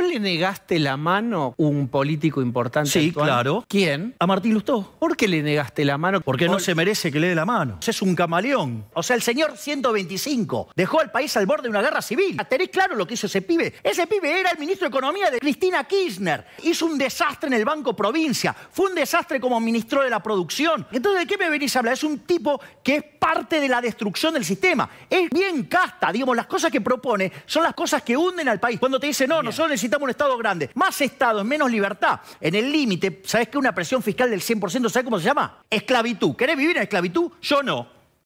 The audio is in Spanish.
vos le negaste la mano a un político importante? Sí, claro. ¿Quién? A Martín Lustó. ¿Por qué le negaste la mano? Porque no se merece que le dé la mano. Es un camaleón. O sea, el señor 125 dejó al país al borde de una guerra civil. Ah, tenés claro lo que hizo ese pibe. Ese pibe era el ministro de Economía de Cristina Kirchner. Hizo un desastre en el Banco Provincia. Fue un desastre como ministro de la producción. Entonces, ¿de qué me venís a hablar? Es un tipo que es parte de la destrucción del sistema. Es bien casta. Digamos, las cosas que propone son las cosas que hunden al país. Cuando te dice, no, no son necesitamos un Estado grande. Más Estado menos libertad. En el límite, ¿sabes qué? Una presión fiscal del 100%, ¿sabes cómo se llama? Esclavitud. ¿Querés vivir en esclavitud? Yo no.